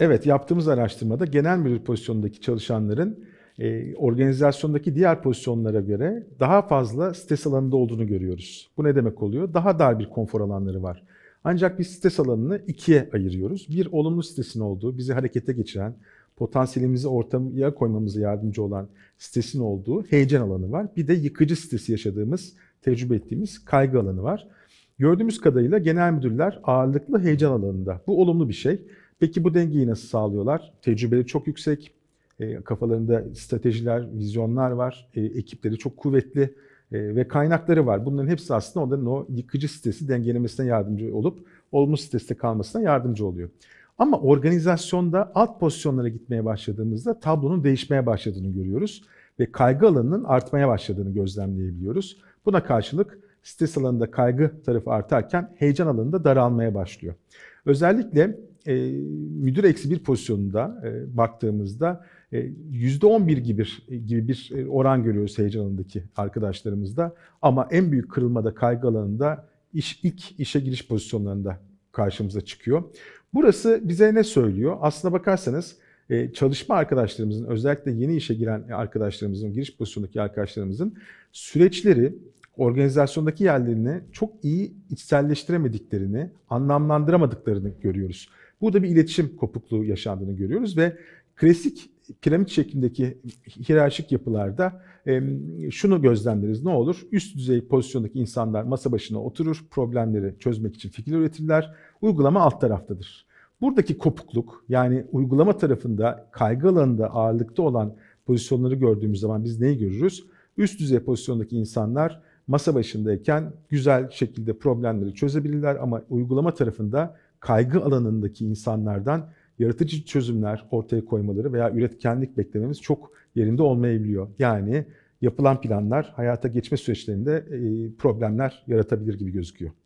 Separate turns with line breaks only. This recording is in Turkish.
Evet yaptığımız araştırmada genel müdür pozisyonundaki çalışanların e, organizasyondaki diğer pozisyonlara göre daha fazla stres alanında olduğunu görüyoruz. Bu ne demek oluyor? Daha dar bir konfor alanları var. Ancak biz stres alanını ikiye ayırıyoruz. Bir olumlu stresin olduğu, bizi harekete geçiren, potansiyelimizi ortaya koymamıza yardımcı olan stresin olduğu heyecan alanı var. Bir de yıkıcı stresi yaşadığımız, tecrübe ettiğimiz kaygı alanı var. Gördüğümüz kadarıyla genel müdürler ağırlıklı heyecan alanında. Bu olumlu bir şey. Peki bu dengeyi nasıl sağlıyorlar? Tecrübeleri çok yüksek, e, kafalarında stratejiler, vizyonlar var, e, ekipleri çok kuvvetli e, ve kaynakları var. Bunların hepsi aslında onların o yıkıcı stresi dengelemesine yardımcı olup olumlu streste kalmasına yardımcı oluyor. Ama organizasyonda alt pozisyonlara gitmeye başladığımızda tablonun değişmeye başladığını görüyoruz ve kaygı alanının artmaya başladığını gözlemleyebiliyoruz. Buna karşılık stres alanında kaygı tarafı artarken heyecan alanında daralmaya başlıyor. Özellikle e, müdür eksi bir pozisyonunda e, baktığımızda e, %11 gibi, gibi bir e, e, oran görüyoruz heyecan alanındaki arkadaşlarımızda. Ama en büyük kırılmada kaygı alanında iş, ilk işe giriş pozisyonlarında karşımıza çıkıyor. Burası bize ne söylüyor? Aslına bakarsanız e, çalışma arkadaşlarımızın özellikle yeni işe giren arkadaşlarımızın, giriş pozisyonundaki arkadaşlarımızın süreçleri organizasyondaki yerlerini çok iyi içselleştiremediklerini, anlamlandıramadıklarını görüyoruz. Burada bir iletişim kopukluğu yaşandığını görüyoruz ve klasik piramit şeklindeki hiyerarşik yapılarda e, şunu gözlemleriz ne olur? Üst düzey pozisyondaki insanlar masa başına oturur, problemleri çözmek için fikir üretirler. Uygulama alt taraftadır. Buradaki kopukluk yani uygulama tarafında kaygı alanında ağırlıkta olan pozisyonları gördüğümüz zaman biz neyi görürüz? Üst düzey pozisyondaki insanlar masa başındayken güzel şekilde problemleri çözebilirler ama uygulama tarafında kaygı alanındaki insanlardan yaratıcı çözümler ortaya koymaları veya üretkenlik beklememiz çok yerinde olmayabiliyor. Yani yapılan planlar hayata geçme süreçlerinde e, problemler yaratabilir gibi gözüküyor.